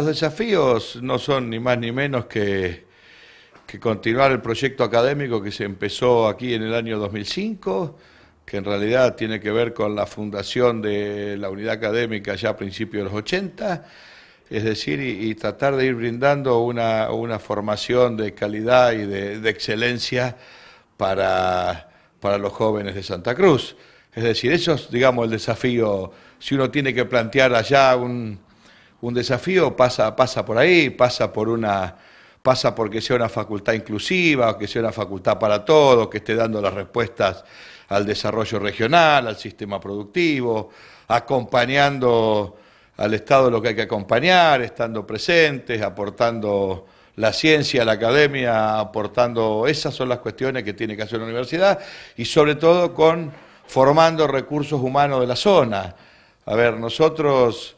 Los desafíos no son ni más ni menos que, que, continuar el proyecto académico que se empezó aquí en el año 2005, que en realidad tiene que ver con la fundación de la unidad académica ya a principios de los 80, es decir, y, tratar de ir brindando una, formación de calidad y de, excelencia para, para los jóvenes de Santa Cruz. Es decir, eso es, digamos, el desafío, si uno tiene que plantear allá un un desafío pasa, pasa por ahí, pasa por una pasa porque sea una facultad inclusiva, que sea una facultad para todos, que esté dando las respuestas al desarrollo regional, al sistema productivo, acompañando al Estado lo que hay que acompañar, estando presentes, aportando la ciencia, la academia, aportando, esas son las cuestiones que tiene que hacer la universidad y sobre todo con formando recursos humanos de la zona. A ver, nosotros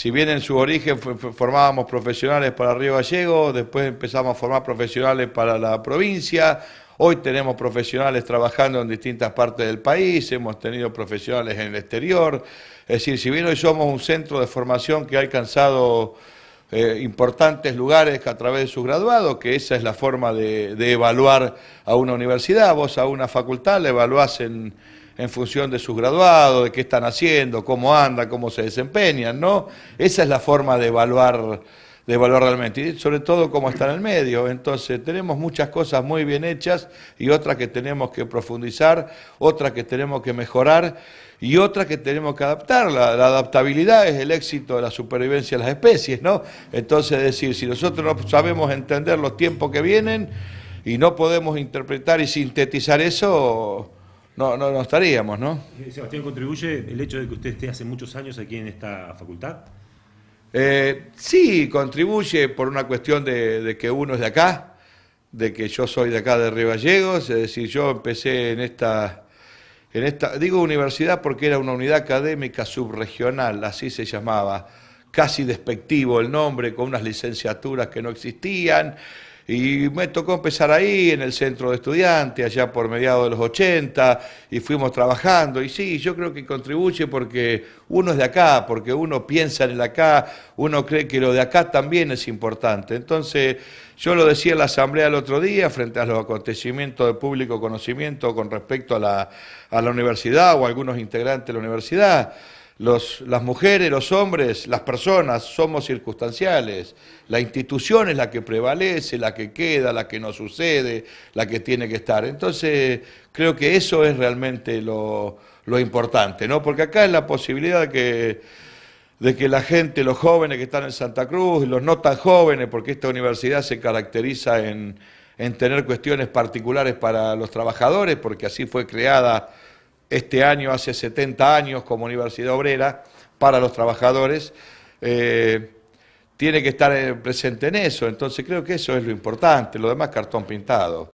si bien en su origen formábamos profesionales para Río Gallego, después empezamos a formar profesionales para la provincia, hoy tenemos profesionales trabajando en distintas partes del país, hemos tenido profesionales en el exterior, es decir, si bien hoy somos un centro de formación que ha alcanzado eh, importantes lugares a través de sus graduados, que esa es la forma de, de evaluar a una universidad, vos a una facultad la evaluás en en función de sus graduados, de qué están haciendo, cómo andan, cómo se desempeñan, ¿no? Esa es la forma de evaluar, de realmente, y sobre todo cómo está en el medio. Entonces, tenemos muchas cosas muy bien hechas y otras que tenemos que profundizar, otras que tenemos que mejorar y otras que tenemos que adaptar. La, adaptabilidad es el éxito de la supervivencia de las especies, ¿no? Entonces, decir, si nosotros no sabemos entender los tiempos que vienen y no podemos interpretar y sintetizar eso, no, no, no estaríamos, ¿no? Eh, Sebastián, ¿contribuye el hecho de que usted esté hace muchos años aquí en esta facultad? Eh, sí, contribuye por una cuestión de, que uno es de acá, de que yo soy de acá de Gallegos, es decir, yo empecé en esta, en esta, digo universidad porque era una unidad académica subregional, así se llamaba, casi despectivo el nombre, con unas licenciaturas que no existían, y me tocó empezar ahí, en el centro de estudiantes, allá por mediados de los 80, y fuimos trabajando. Y sí, yo creo que contribuye porque uno es de acá, porque uno piensa en el acá, uno cree que lo de acá también es importante. Entonces, yo lo decía en la asamblea el otro día, frente a los acontecimientos de público conocimiento con respecto a la, universidad o algunos integrantes de la universidad las mujeres, los hombres, las personas somos circunstanciales. La institución es la que prevalece, la que queda, la que no sucede, la que tiene que estar. Entonces, creo que eso es realmente lo, importante, ¿no? Porque acá es la posibilidad de que, de que la gente, los jóvenes que están en Santa Cruz, los no tan jóvenes, porque esta universidad se caracteriza en, en tener cuestiones particulares para los trabajadores, porque así fue creada este año hace 70 años como Universidad Obrera para los trabajadores, eh, tiene que estar eh, presente en eso. Entonces creo que eso es lo importante, lo demás cartón pintado.